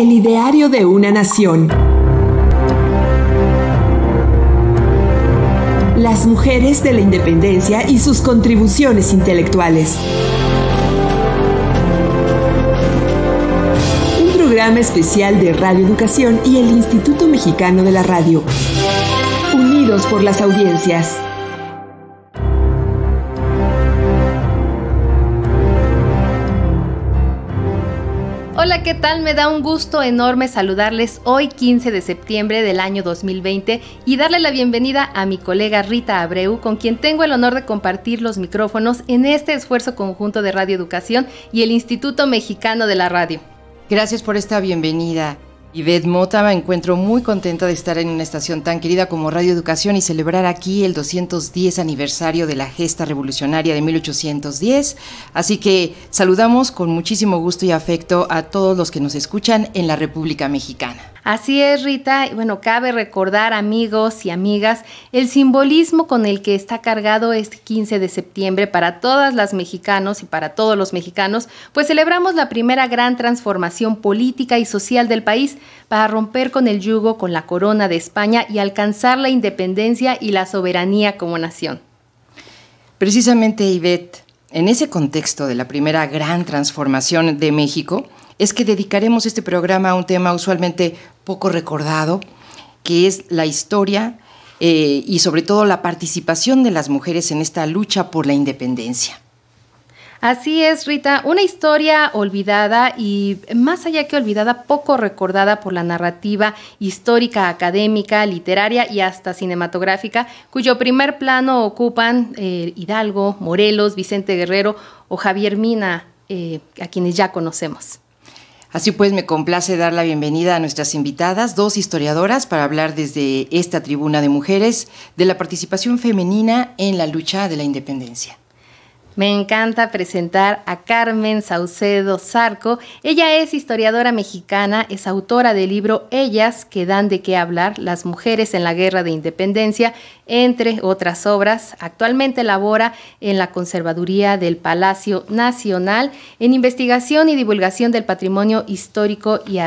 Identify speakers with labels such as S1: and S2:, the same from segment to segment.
S1: El ideario de una nación. Las mujeres de la independencia y sus contribuciones intelectuales. Un programa especial de Radio Educación y el Instituto Mexicano de la Radio. Unidos por las audiencias.
S2: ¿qué tal? Me da un gusto enorme saludarles hoy 15 de septiembre del año 2020 y darle la bienvenida a mi colega Rita Abreu, con quien tengo el honor de compartir los micrófonos en este esfuerzo conjunto de Radio Educación y el Instituto
S3: Mexicano de la Radio. Gracias por esta bienvenida, Yvette Mota, me encuentro muy contenta de estar en una estación tan querida como Radio Educación y celebrar aquí el 210 aniversario de la gesta revolucionaria de 1810. Así que saludamos con muchísimo gusto y afecto a todos los que nos escuchan en la República Mexicana. Así es, Rita.
S2: Bueno, cabe recordar, amigos y amigas, el simbolismo con el que está cargado este 15 de septiembre para todas las mexicanos y para todos los mexicanos, pues celebramos la primera gran transformación política y social del país para romper con el yugo con la corona de España y alcanzar la independencia y la soberanía como nación.
S3: Precisamente, Ivette, en ese contexto de la primera gran transformación de México, es que dedicaremos este programa a un tema usualmente poco recordado, que es la historia eh, y sobre todo la participación de las mujeres en esta lucha por la independencia.
S2: Así es, Rita, una historia olvidada y más allá que olvidada, poco recordada por la narrativa histórica, académica, literaria y hasta cinematográfica, cuyo primer plano ocupan eh, Hidalgo, Morelos, Vicente Guerrero o Javier Mina, eh, a quienes
S3: ya conocemos. Así pues, me complace dar la bienvenida a nuestras invitadas, dos historiadoras, para hablar desde esta tribuna de mujeres de la participación femenina en la lucha de la independencia.
S2: Me encanta presentar a Carmen Saucedo Zarco. Ella es historiadora mexicana, es autora del libro Ellas que dan de qué hablar, las mujeres en la guerra de independencia, entre otras obras. Actualmente labora en la Conservaduría del Palacio Nacional en investigación y divulgación del patrimonio histórico y,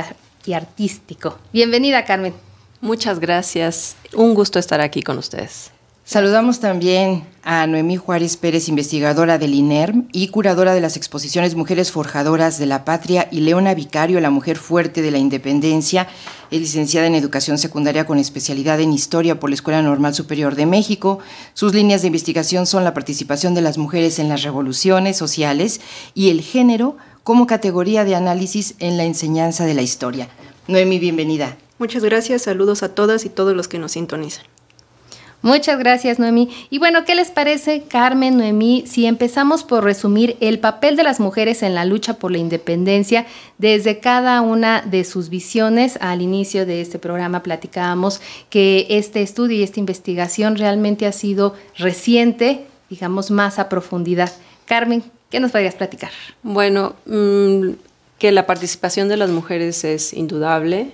S2: y artístico. Bienvenida, Carmen.
S3: Muchas gracias. Un gusto estar aquí con ustedes. Saludamos también a Noemí Juárez Pérez, investigadora del INERM y curadora de las exposiciones Mujeres Forjadoras de la Patria, y Leona Vicario, la mujer fuerte de la independencia, licenciada en Educación Secundaria con especialidad en Historia por la Escuela Normal Superior de México. Sus líneas de investigación son la participación de las mujeres en las revoluciones sociales y el género como categoría de análisis en la enseñanza de la historia. Noemí, bienvenida.
S4: Muchas gracias, saludos a todas y todos los que nos sintonizan.
S2: Muchas gracias, Noemí. Y bueno, ¿qué les parece, Carmen, Noemí, si empezamos por resumir el papel de las mujeres en la lucha por la independencia desde cada una de sus visiones? Al inicio de este programa platicábamos que este estudio y esta investigación realmente ha sido reciente, digamos, más a profundidad. Carmen, ¿qué nos podrías platicar?
S1: Bueno, mm, que la participación de las mujeres es indudable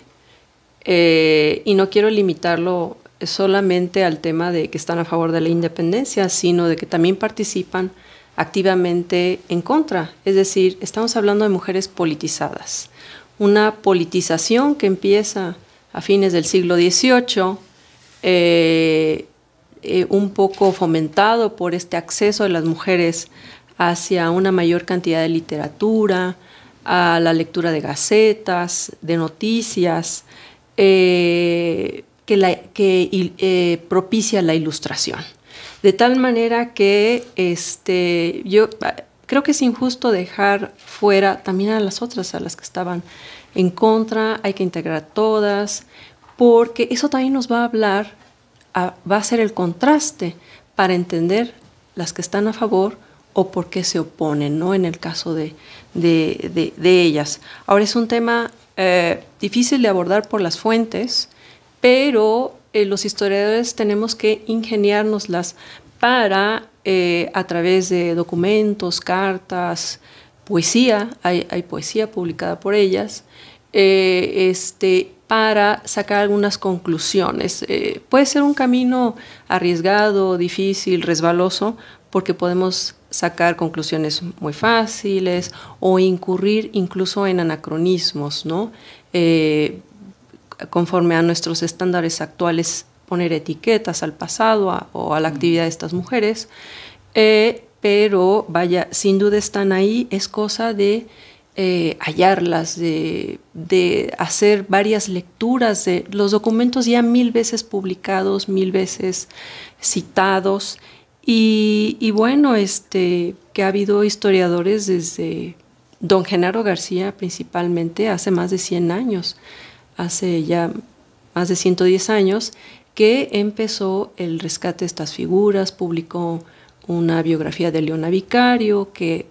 S1: eh, y no quiero limitarlo solamente al tema de que están a favor de la independencia, sino de que también participan activamente en contra. Es decir, estamos hablando de mujeres politizadas. Una politización que empieza a fines del siglo XVIII, eh, eh, un poco fomentado por este acceso de las mujeres hacia una mayor cantidad de literatura, a la lectura de gacetas, de noticias, eh, que, eh, propicia la ilustración. De tal manera que este, yo ah, creo que es injusto dejar fuera también a las otras, a las que estaban en contra, hay que integrar todas, porque eso también nos va a hablar, va a ser el contraste para entender las que están a favor o por qué se oponen, ¿no? En el caso de, de, ellas. Ahora es un tema eh, difícil de abordar por las fuentes, pero eh, los historiadores tenemos que ingeniárnoslas para, eh, a través de documentos, cartas, poesía, hay, poesía publicada por ellas, eh, este, para sacar algunas conclusiones. puede ser un camino arriesgado, difícil, resbaloso, porque podemos sacar conclusiones muy fáciles o incurrir incluso en anacronismos, ¿no? conforme a nuestros estándares actuales, poner etiquetas al pasado o a la actividad de estas mujeres. Eh, pero vaya, sin duda están ahí, es cosa de eh, hallarlas, de, hacer varias lecturas de los documentos ya mil veces publicados, mil veces citados, y, bueno, este, que ha habido historiadores desde don Genaro García principalmente hace más de 100 años hace ya más de 110 años que empezó el rescate de estas figuras, publicó una biografía de Leona Vicario que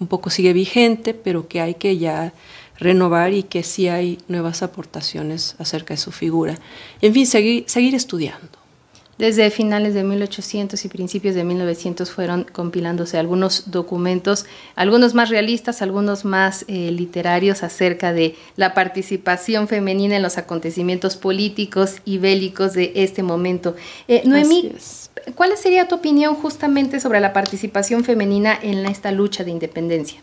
S1: un poco sigue vigente, pero que hay que ya renovar y que sí hay nuevas aportaciones acerca de su figura. En fin, seguir, seguir estudiando. Desde finales de 1800 y principios
S2: de 1900 fueron compilándose algunos documentos, algunos más realistas, algunos más eh, literarios acerca de la participación femenina en los acontecimientos políticos y bélicos de este momento. Eh, Noemí, ¿cuál sería tu opinión justamente sobre la participación femenina en esta lucha de independencia?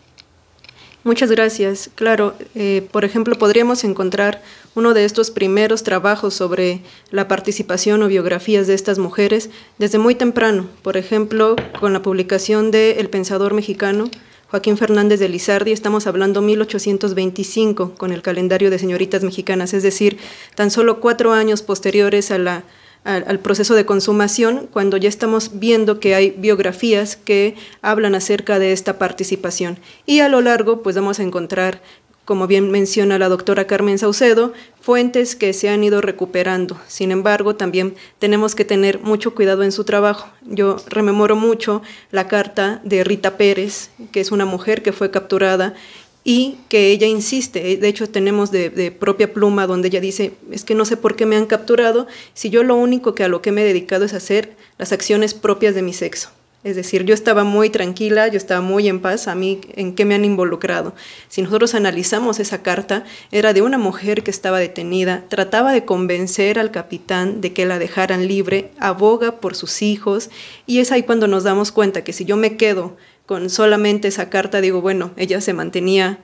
S4: Muchas gracias. Claro, eh, por ejemplo, podríamos encontrar uno de estos primeros trabajos sobre la participación o biografías de estas mujeres desde muy temprano, por ejemplo, con la publicación de El Pensador Mexicano, Joaquín Fernández de Lizardi, estamos hablando 1825 con el calendario de señoritas mexicanas, es decir, tan solo cuatro años posteriores a la al, proceso de consumación cuando ya estamos viendo que hay biografías que hablan acerca de esta participación. Y a lo largo, pues vamos a encontrar, como bien menciona la doctora Carmen Saucedo, fuentes que se han ido recuperando. Sin embargo, también tenemos que tener mucho cuidado en su trabajo. Yo rememoro mucho la carta de Rita Pérez, que es una mujer que fue capturada y que ella insiste, eh, de hecho tenemos de, propia pluma donde ella dice, es que no sé por qué me han capturado si yo lo único que a lo que me he dedicado es hacer las acciones propias de mi sexo. Es decir, yo estaba muy tranquila, yo estaba muy en paz, a mí en qué me han involucrado. Si nosotros analizamos esa carta, era de una mujer que estaba detenida, trataba de convencer al capitán de que la dejaran libre, aboga por sus hijos, y es ahí cuando nos damos cuenta que si yo me quedo con solamente esa carta digo, bueno, ella se mantenía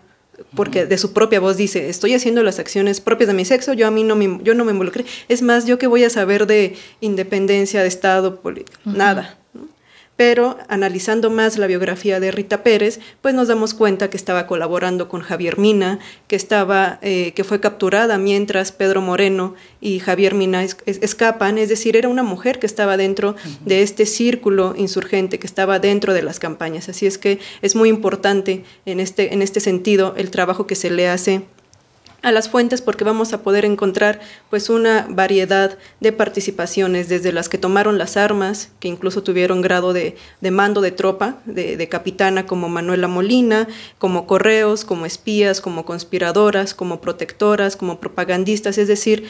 S4: porque de su propia voz dice, estoy haciendo las acciones propias de mi sexo, yo a mí no me, yo no me involucré. Es más, yo que voy a saber de independencia, de Estado, político, nada pero analizando más la biografía de Rita Pérez, pues nos damos cuenta que estaba colaborando con Javier Mina, que, estaba, eh, que fue capturada mientras Pedro Moreno y Javier Mina escapan, es decir, era una mujer que estaba dentro de este círculo insurgente, que estaba dentro de las campañas. Así es que es muy importante en este, en este sentido el trabajo que se le hace a las fuentes porque vamos a poder encontrar pues una variedad de participaciones, desde las que tomaron las armas, que incluso tuvieron grado de, de mando de tropa, de, de, capitana como Manuela Molina, como correos, como espías, como conspiradoras, como protectoras, como propagandistas, es decir,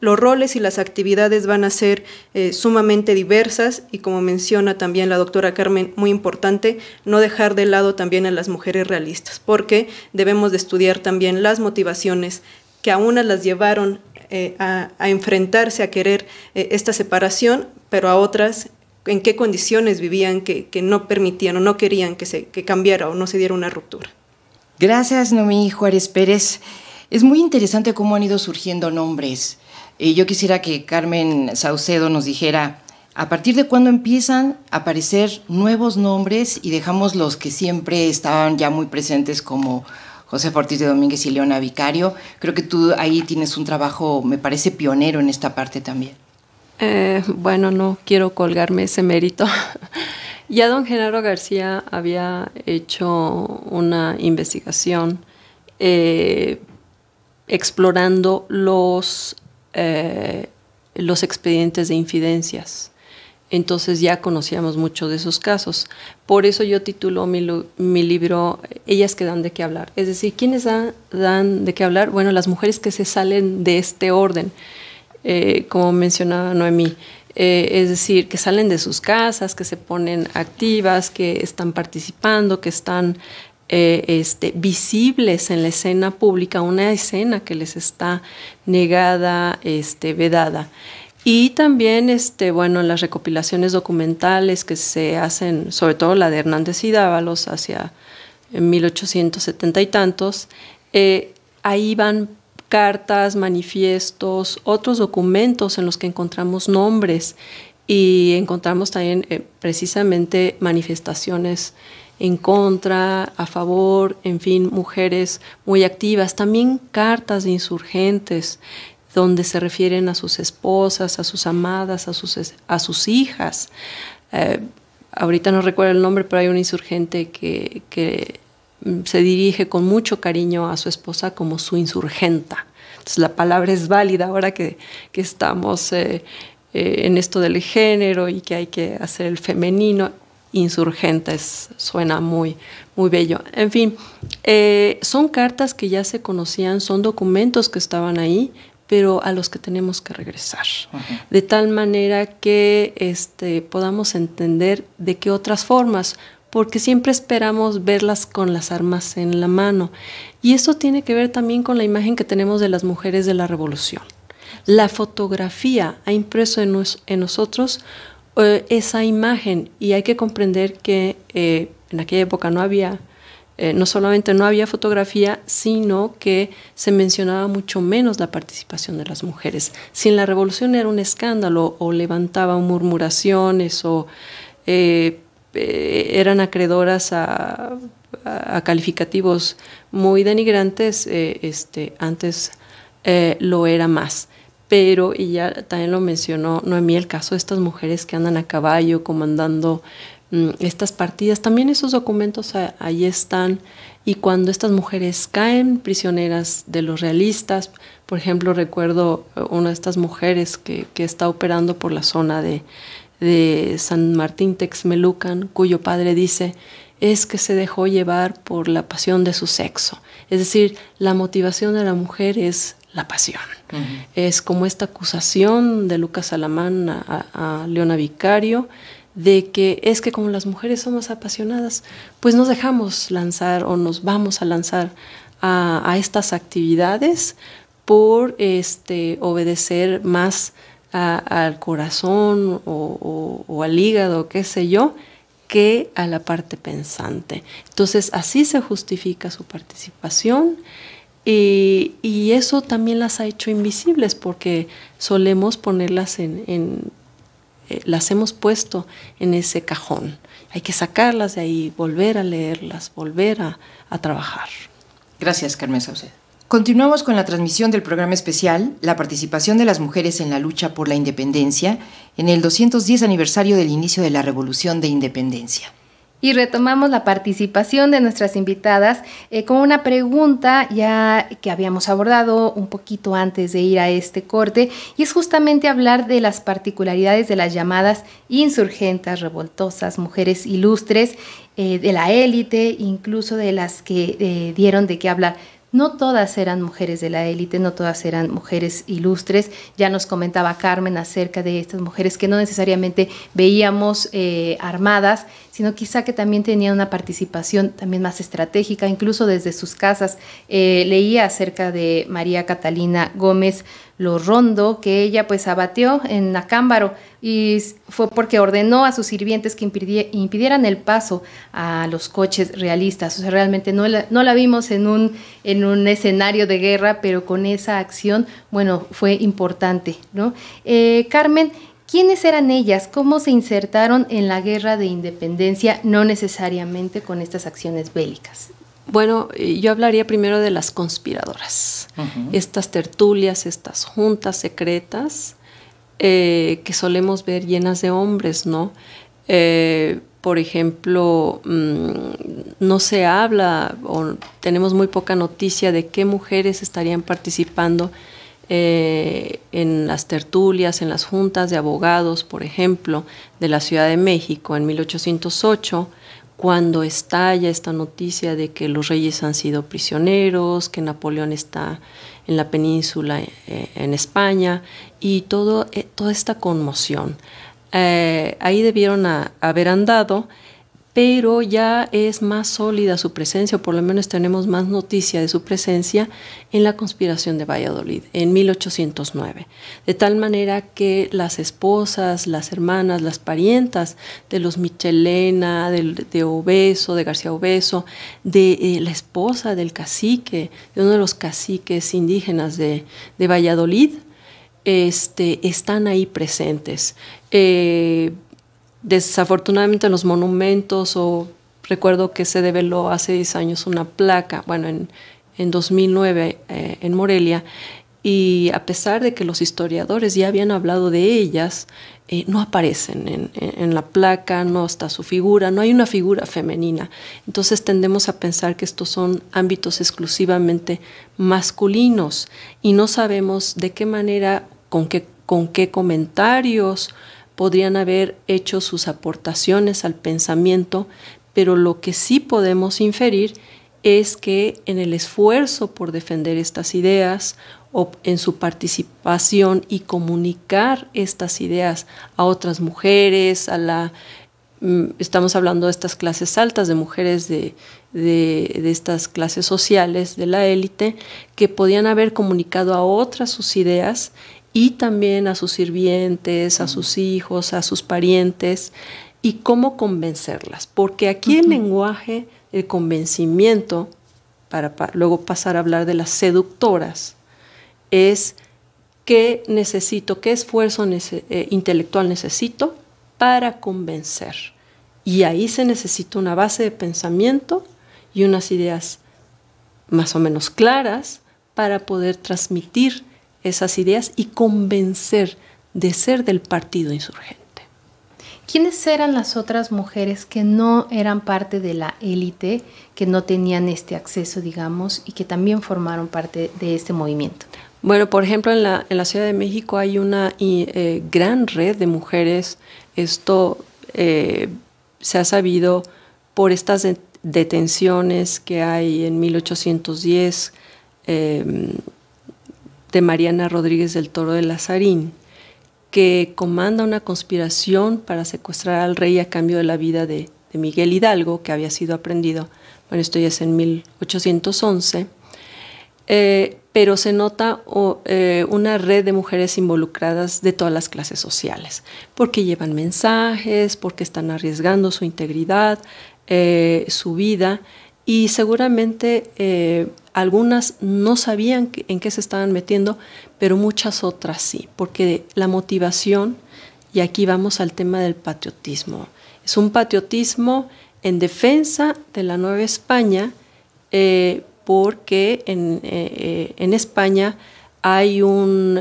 S4: los roles y las actividades van a ser eh, sumamente diversas y como menciona también la doctora Carmen, muy importante no dejar de lado también a las mujeres realistas, porque debemos de estudiar también las motivaciones que a unas las llevaron eh, a, enfrentarse, a querer eh, esta separación, pero a otras en qué condiciones vivían que, no permitían o no querían que, se, que cambiara o no se diera una ruptura.
S3: Gracias, Nomi Juárez Pérez. Es muy interesante cómo han ido surgiendo nombres yo quisiera que Carmen Saucedo nos dijera, ¿a partir de cuándo empiezan a aparecer nuevos nombres y dejamos los que siempre estaban ya muy presentes como José Ortiz de Domínguez y Leona Vicario? Creo que tú ahí tienes un trabajo, me parece, pionero
S1: en esta parte también. Eh, bueno, no quiero colgarme ese mérito. ya don Genaro García había hecho una investigación eh, explorando los eh, los expedientes de infidencias. Entonces ya conocíamos muchos de esos casos. Por eso yo titulo mi, mi libro Ellas que dan de qué hablar. Es decir, ¿quiénes dan de qué hablar? Bueno, las mujeres que se salen de este orden, eh, como mencionaba Noemí. Eh, es decir, que salen de sus casas, que se ponen activas, que están participando, que están eh, este, visibles en la escena pública, una escena que les está negada, este, vedada. Y también, este, bueno, las recopilaciones documentales que se hacen, sobre todo la de Hernández y Dávalos hacia 1870 y tantos, eh, ahí van cartas, manifiestos, otros documentos en los que encontramos nombres y encontramos también eh, precisamente manifestaciones en contra, a favor, en fin, mujeres muy activas. También cartas de insurgentes donde se refieren a sus esposas, a sus amadas, a sus, a sus hijas. Eh, ahorita no recuerdo el nombre, pero hay un insurgente que, mm, se dirige con mucho cariño a su esposa como su insurgenta. Entonces la palabra es válida ahora que, estamos eh, eh, en esto del género y que hay que hacer el femenino insurgentes. Suena muy, muy bello. En fin, eh, son cartas que ya se conocían, son documentos que estaban ahí, pero a los que tenemos que regresar. De tal manera que este, podamos entender de qué otras formas porque siempre esperamos verlas con las armas en la mano. Y eso tiene que ver también con la imagen que tenemos de las mujeres de la revolución. La fotografía ha impreso en, en nosotros eh, esa imagen y hay que comprender que eh, en aquella época no había, eh, no solamente no había fotografía, sino que se mencionaba mucho menos la participación de las mujeres. Si en la revolución era un escándalo o levantaba murmuraciones o eran acreedoras a, calificativos muy denigrantes, este, antes lo era más pero, y ya también lo mencionó Noemí, el caso de estas mujeres que andan a caballo comandando mm, estas partidas, también esos documentos ahí están, y cuando estas mujeres caen prisioneras de los realistas, por ejemplo, recuerdo eh, una de estas mujeres que, está operando por la zona de, de San Martín Texmelucan, cuyo padre dice, es que se dejó llevar por la pasión de su sexo. Es decir, la motivación de la mujer es la pasión. Es como esta acusación de Lucas Alamán a, Leona Vicario de que es que como las mujeres somos apasionadas, pues nos dejamos lanzar o nos vamos a lanzar a, estas actividades por este, obedecer más al corazón o, o, al hígado, qué sé yo, que a la parte pensante. Entonces así se justifica su participación y, eso también las ha hecho invisibles porque solemos ponerlas en, eh, las hemos puesto en ese cajón. Hay que sacarlas de ahí, volver a leerlas, volver a, trabajar.
S3: Gracias, Carmen Saucedo. Continuamos con la transmisión del programa especial La participación de las mujeres en la lucha por la independencia en el 210 aniversario del inicio de la Revolución de Independencia.
S2: Y retomamos la participación de nuestras invitadas eh, con una pregunta ya que habíamos abordado un poquito antes de ir a este corte, y es justamente hablar de las particularidades de las llamadas insurgentas, revoltosas, mujeres ilustres, eh, de la élite, incluso de las que eh, dieron de qué hablar. No todas eran mujeres de la élite, no todas eran mujeres ilustres. Ya nos comentaba Carmen acerca de estas mujeres que no necesariamente veíamos armadas, sino quizá que también tenía una participación también más estratégica, incluso desde sus casas. Eh, leía acerca de María Catalina Gómez rondo que ella pues abatió en Acámbaro y fue porque ordenó a sus sirvientes que impidieran el paso a los coches realistas. O sea, realmente no la, no la vimos en un, en un escenario de guerra, pero con esa acción, bueno, fue importante, ¿no? Eh, Carmen, ¿Quiénes eran ellas? ¿Cómo se insertaron en la guerra de independencia, no necesariamente con estas acciones bélicas?
S1: Bueno, eh, yo hablaría primero de las conspiradoras, estas tertulias, estas juntas secretas eh, que solemos ver llenas de hombres, ¿no? Eh, por ejemplo, mm, no se habla o tenemos muy poca noticia de qué mujeres estarían participando eh, en las tertulias, en las juntas de abogados, por ejemplo, de la Ciudad de México en 1808, cuando estalla esta noticia de que los reyes han sido prisioneros, que Napoleón está en la península eh, en España, y eh, toda esta conmoción. ahí debieron haber andado pero ya es más sólida su presencia, o por lo menos tenemos más noticia de su presencia en la conspiración de Valladolid en 1809. De tal manera que las esposas, las hermanas, las parientas de los Michelena, de, Obeso, de García Obeso, de eh, la esposa del cacique, de uno de los caciques indígenas de, Valladolid, este, están ahí presentes. Eh, Desafortunadamente en los monumentos o recuerdo que se develó hace 10 años una placa, bueno, en, 2009 eh, en Morelia, y a pesar de que los historiadores ya habían hablado de ellas, eh, no aparecen en, la placa, no está su figura, no hay una figura femenina. Entonces tendemos a pensar que estos son ámbitos exclusivamente masculinos y no sabemos de qué manera, con qué comentarios, podrían haber hecho sus aportaciones al pensamiento, pero lo que sí podemos inferir es que en el esfuerzo por defender estas ideas o en su participación y comunicar estas ideas a otras mujeres, a la mm, estamos hablando de estas clases altas, de mujeres de, de estas clases sociales, de la élite, que podían haber comunicado a otras sus ideas y también a sus sirvientes, a mm. sus hijos, a sus parientes, y cómo convencerlas, porque aquí el lenguaje, el convencimiento, para luego pasar a hablar de las seductoras, es qué necesito, qué esfuerzo eh, intelectual necesito para convencer. Y ahí se necesita una base de pensamiento y unas ideas más o menos claras para poder transmitir esas ideas y convencer de ser del partido insurgente.
S2: ¿Quiénes eran las otras mujeres que no eran parte de la élite, que no tenían este acceso, digamos, y que
S1: también formaron parte de este movimiento? Bueno, por ejemplo, en la, Ciudad de México hay una eh, gran red de mujeres. Esto eh, se ha sabido por estas detenciones que hay en 1810 de Mariana Rodríguez del Toro de Lazarín, que comanda una conspiración para secuestrar al rey a cambio de la vida de, Miguel Hidalgo, que había sido aprendido, bueno, esto ya es en 1811, eh, pero se nota eh, una red de mujeres involucradas de todas las clases sociales, porque llevan mensajes, porque están arriesgando su integridad, eh, su vida, y seguramente eh, algunas no sabían en qué se estaban metiendo, pero muchas otras sí, porque la motivación, y aquí vamos al tema del patriotismo, es un patriotismo en defensa de la Nueva España, eh, porque en, eh, en, España hay un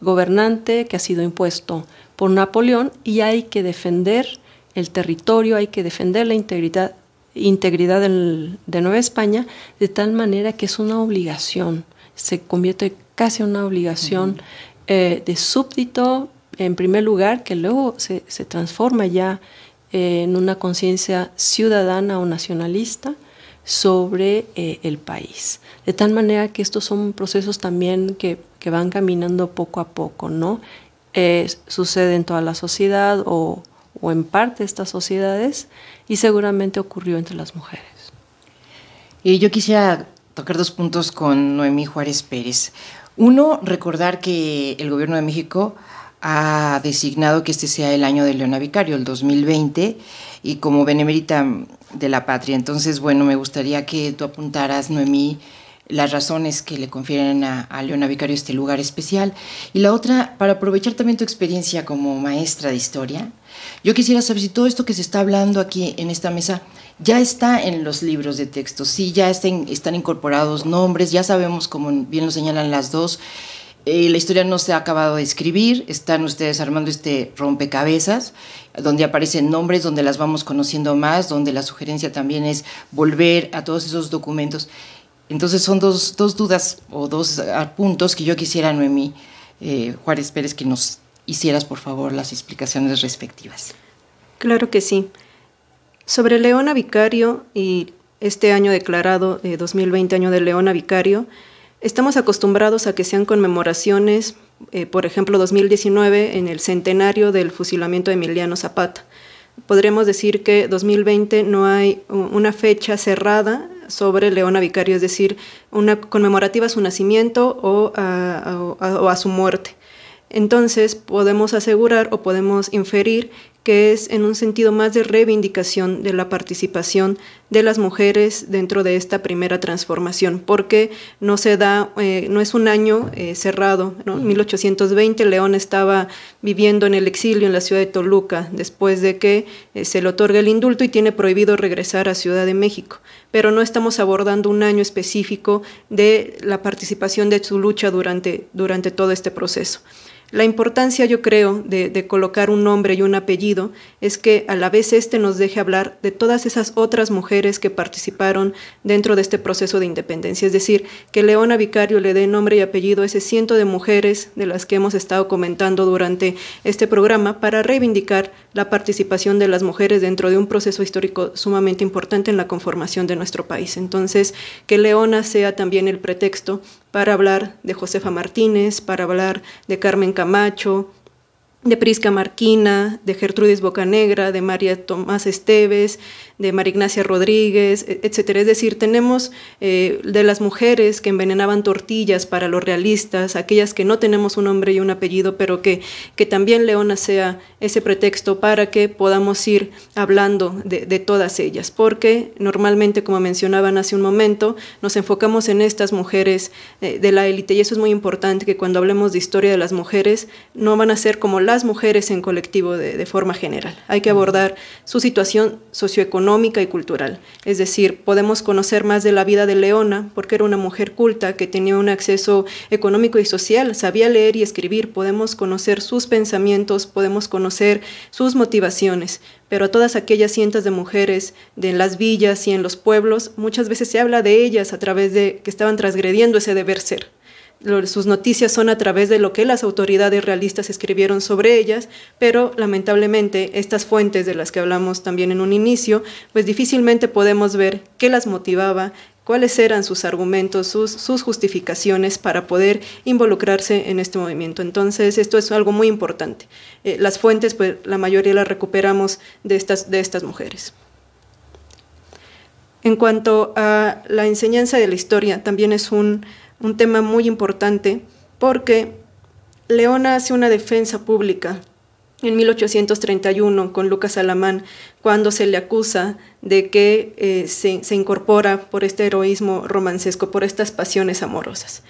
S1: gobernante que ha sido impuesto por Napoleón y hay que defender el territorio, hay que defender la integridad integridad de Nueva España, de tal manera que es una obligación, se convierte casi en una obligación eh, de súbdito, en primer lugar, que luego se, transforma ya eh, en una conciencia ciudadana o nacionalista sobre eh, el país. De tal manera que estos son procesos también que, que van caminando poco a poco, ¿no? sucede en toda la sociedad o o en parte estas sociedades y seguramente ocurrió entre las mujeres. Y yo quisiera tocar
S3: dos puntos con Noemí Juárez Pérez. Uno, recordar que el gobierno de México ha designado que este sea el año de Leona Vicario, el 2020, y como benemérita de la patria. Entonces, bueno, me gustaría que tú apuntaras, Noemí, las razones que le confieren a, a, Leona Vicario este lugar especial. Y la otra, para aprovechar también tu experiencia como maestra de historia, yo quisiera saber si todo esto que se está hablando aquí en esta mesa ya está en los libros de texto, si ya están incorporados nombres, ya sabemos, como bien lo señalan las dos, eh, la historia no se ha acabado de escribir, están ustedes armando este rompecabezas, donde aparecen nombres, donde las vamos conociendo más, donde la sugerencia también es volver a todos esos documentos. Entonces son dos, dudas o dos ah, puntos que yo quisiera, Noemí eh, Juárez Pérez, que nos hicieras por favor las explicaciones respectivas.
S4: Claro que sí. Sobre Leona Vicario y este año declarado, 2020 eh, año de Leona Vicario, estamos acostumbrados a que sean conmemoraciones, eh, por ejemplo 2019 en el centenario del fusilamiento de Emiliano Zapata. Podremos decir que 2020 no hay una fecha cerrada sobre Leona Vicario, es decir, una conmemorativa a su nacimiento o a su muerte entonces podemos asegurar o podemos inferir que es en un sentido más de reivindicación de la participación de las mujeres dentro de esta primera transformación, porque no se da, eh, no es un año eh, cerrado. En 1820 León estaba viviendo en el exilio en la ciudad de Toluca, después de que eh, se le otorga el indulto y tiene prohibido regresar a Ciudad de México. Pero no estamos abordando un año específico de la participación de su lucha durante, durante todo este proceso. La importancia, yo creo, de, colocar un nombre y un apellido es que a la vez este nos deje hablar de todas esas otras mujeres que participaron dentro de este proceso de independencia. Es decir, que Leona Vicario le dé nombre y apellido a ese ciento de mujeres de las que hemos estado comentando durante este programa para reivindicar la participación de las mujeres dentro de un proceso histórico sumamente importante en la conformación de nuestro país. Entonces, que Leona sea también el pretexto para hablar de Josefa Martínez, para hablar de Carmen Camacho, de Prisca Marquina, de Gertrudis Bocanegra, de María Tomás Esteves, de María Ignacia Rodríguez, e, etcétera. Es decir, tenemos eh, de las mujeres que envenenaban tortillas para los realistas, aquellas que no tenemos un nombre y un apellido, pero que, que también Leona sea ese pretexto para que podamos ir hablando de, todas ellas, porque normalmente, como mencionaban hace un momento, nos enfocamos en estas mujeres eh, de la élite y eso es muy importante que cuando hablemos de historia de las mujeres no van a ser como las mujeres en colectivo de, de forma general. Hay que abordar su situación socioeconómica económica y cultural. Es decir, podemos conocer más de la vida de Leona porque era una mujer culta que tenía un acceso económico y social, sabía leer y escribir, podemos conocer sus pensamientos, podemos conocer sus motivaciones, pero a todas aquellas cientos de mujeres de las villas y en los pueblos, muchas veces se habla de ellas a través de que estaban transgrediendo ese deber ser sus noticias son a través de lo que las autoridades realistas escribieron sobre ellas, pero lamentablemente estas fuentes de las que hablamos también en un inicio, pues difícilmente podemos ver qué las motivaba, cuáles eran sus argumentos, sus, sus, justificaciones para poder involucrarse en este movimiento. Entonces, esto es algo muy importante. Eh, las fuentes, pues la mayoría las recuperamos de estas, de estas mujeres. En cuanto a la enseñanza de la historia, también es un un tema muy importante porque Leona hace una defensa pública en 1831 con Lucas Alamán, cuando se le acusa de que eh, se, se, incorpora por este heroísmo romancesco, por estas pasiones amorosas.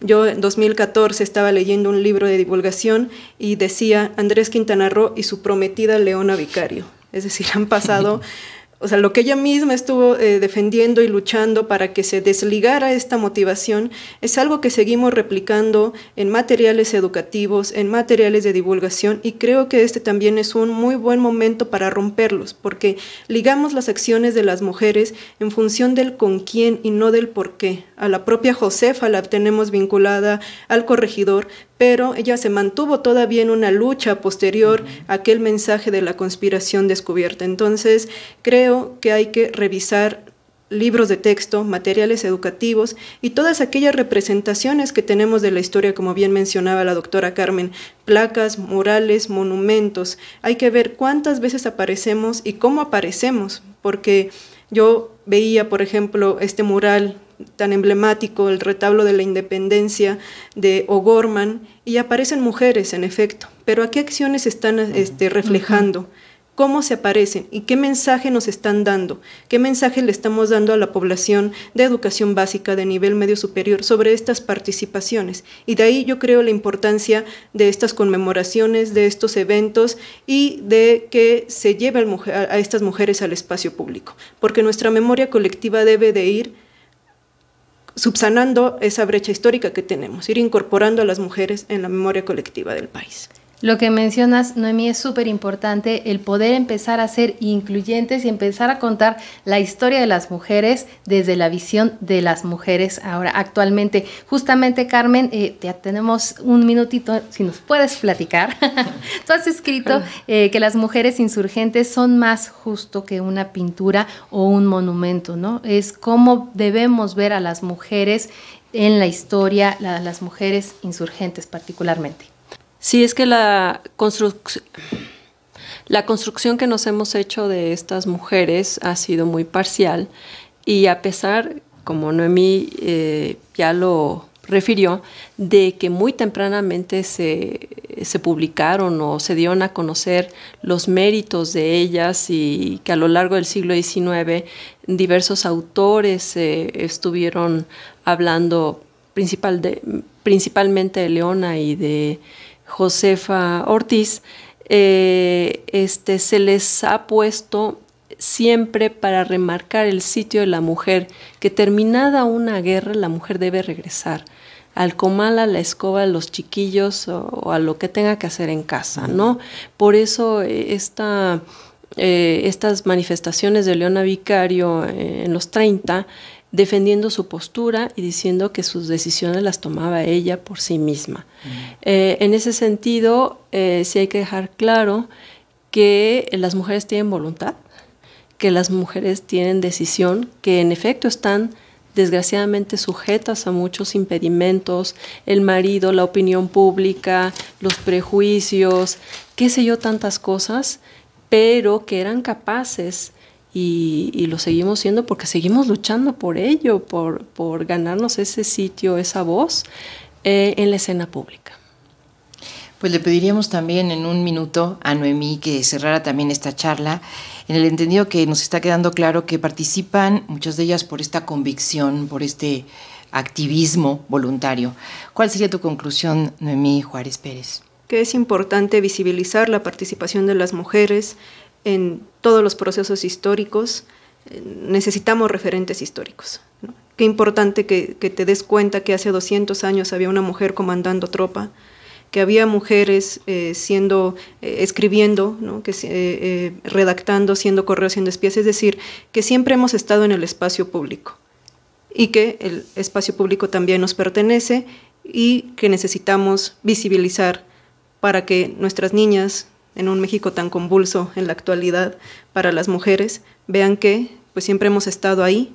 S4: Yo en 2014 estaba leyendo un libro de divulgación y decía Andrés Quintana Roo y su prometida Leona Vicario. Es decir, han pasado O sea, lo que ella misma estuvo eh, defendiendo y luchando para que se desligara esta motivación es algo que seguimos replicando en materiales educativos, en materiales de divulgación y creo que este también es un muy buen momento para romperlos, porque ligamos las acciones de las mujeres en función del con quién y no del por qué. A la propia Josefa la tenemos vinculada al corregidor, pero ella se mantuvo todavía en una lucha posterior a aquel mensaje de la conspiración descubierta. Entonces, creo que hay que revisar libros de texto, materiales educativos y todas aquellas representaciones que tenemos de la historia, como bien mencionaba la doctora Carmen, placas, murales, monumentos. Hay que ver cuántas veces aparecemos y cómo aparecemos, porque yo veía, por ejemplo, este mural tan emblemático, el retablo de la independencia de O'Gorman, y aparecen mujeres, en efecto. Pero ¿a qué acciones están este, reflejando? ¿Cómo se aparecen y qué mensaje nos están dando? ¿Qué mensaje le estamos dando a la población de educación básica de nivel medio superior sobre estas participaciones? Y de ahí yo creo la importancia de estas conmemoraciones, de estos eventos y de que se lleve a estas mujeres al espacio público, porque nuestra memoria colectiva debe de ir subsanando esa brecha histórica que tenemos, ir incorporando a las mujeres en la memoria colectiva del país.
S2: Lo que mencionas, Noemí, es súper importante el poder empezar a ser incluyentes y empezar a contar la historia de las mujeres desde la visión de las mujeres ahora actualmente. Justamente, Carmen, ya eh, tenemos un minutito, si nos puedes platicar. Tú has escrito eh, que las mujeres insurgentes son más justo que una pintura o un monumento, ¿no? Es cómo debemos ver a las mujeres en la historia, las mujeres insurgentes particularmente. Sí,
S1: es que la, la construcción que nos hemos hecho de estas mujeres ha sido muy parcial y a pesar, como Noemí eh, ya lo refirió, de que muy tempranamente se, publicaron o se dieron a conocer los méritos de ellas y que a lo largo del siglo XIX diversos autores eh, estuvieron hablando principalmente de Leona y de Josefa Ortiz, eh, este, se les ha puesto siempre para remarcar el sitio de la mujer, que terminada una guerra la mujer debe regresar al comal, a la escoba, a los chiquillos o, a lo que tenga que hacer en casa, ¿no? Por eso eh, eh, estas manifestaciones de Leona Vicario en los 30 defendiendo su postura y diciendo que sus decisiones las tomaba ella por sí misma. Mm. Eh, en ese sentido, eh, sí hay que dejar claro que las mujeres tienen voluntad, que las mujeres tienen decisión, que en efecto están desgraciadamente sujetas a muchos impedimentos, el marido, la opinión pública, los prejuicios, qué sé yo, tantas cosas, pero que eran capaces y, lo seguimos siendo porque seguimos luchando por ello, por, por ganarnos ese sitio, esa voz eh, en la escena pública. Pues le pediríamos
S3: también en un minuto a Noemí que cerrara también esta charla, en el entendido que nos está quedando claro que participan muchas de ellas por esta convicción, por este activismo voluntario. ¿Cuál sería tu conclusión, Noemí Juárez Pérez?
S4: Que es importante visibilizar la participación de las mujeres en todos los procesos históricos, eh, necesitamos referentes históricos. Qué importante que, te des cuenta que hace 200 años había una mujer comandando tropa, que había mujeres eh, siendo, eh, escribiendo, que, redactando, siendo correos, siendo espías, es decir, que siempre hemos estado en el espacio público y que el espacio público también nos pertenece y que necesitamos visibilizar para que nuestras niñas, en un México tan convulso en la actualidad para las mujeres, vean que pues siempre hemos estado ahí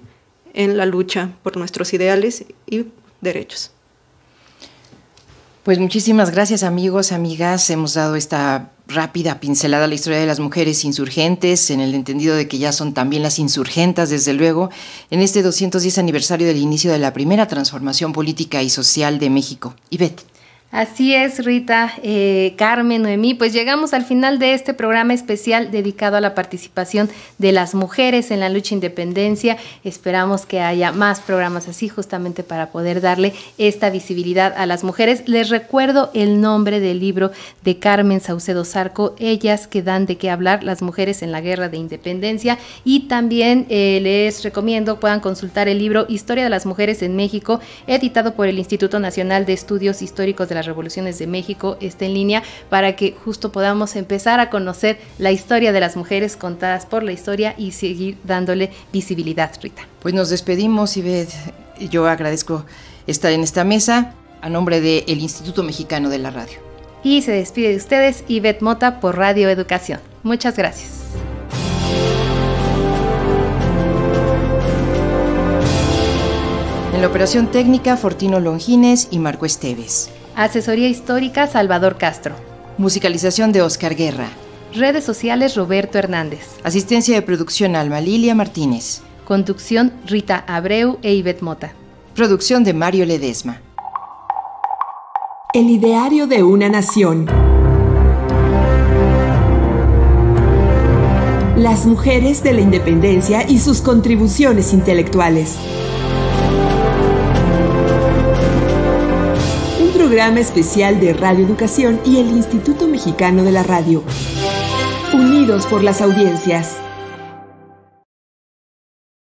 S4: en la lucha por nuestros ideales y derechos.
S3: Pues muchísimas gracias amigos, amigas. Hemos dado esta rápida pincelada a la historia de las mujeres insurgentes, en el entendido de que ya son también las insurgentas, desde luego, en este 210 aniversario del inicio de la primera transformación política y social de México. Ivette.
S2: Así es, Rita, Carmen eh, Carmen, Noemí, pues llegamos al final de este programa especial dedicado a la participación de las mujeres en la lucha e independencia. Esperamos que haya más programas así justamente para poder darle esta visibilidad a las mujeres. Les recuerdo el nombre del libro de Carmen Saucedo Zarco Ellas que dan de qué hablar, las mujeres en la guerra de independencia. Y también eh, les recomiendo puedan consultar el libro Historia de las Mujeres en México, editado por el Instituto Nacional de Estudios Históricos de República revoluciones de México está en línea para que justo podamos empezar a conocer la historia de las mujeres contadas por la historia y
S3: seguir dándole visibilidad, Rita. Pues nos despedimos, Ivette. Yo agradezco estar en esta mesa a nombre del Instituto Mexicano de la Radio.
S2: Y se despide de ustedes Ivette Mota por Radio Educación. Muchas gracias.
S3: En la operación técnica, Fortino Longines y Marco Esteves. Asesoría Histórica Salvador Castro. Musicalización de Oscar Guerra. Redes sociales Roberto Hernández. Asistencia de producción Alma Lilia Martínez. Conducción Rita Abreu e Ivette Mota. Producción de Mario Ledesma. El ideario
S1: de una nación. Las mujeres de la independencia y sus contribuciones intelectuales. programa especial de Radio Educación y el Instituto Mexicano de la Radio. Unidos por las audiencias.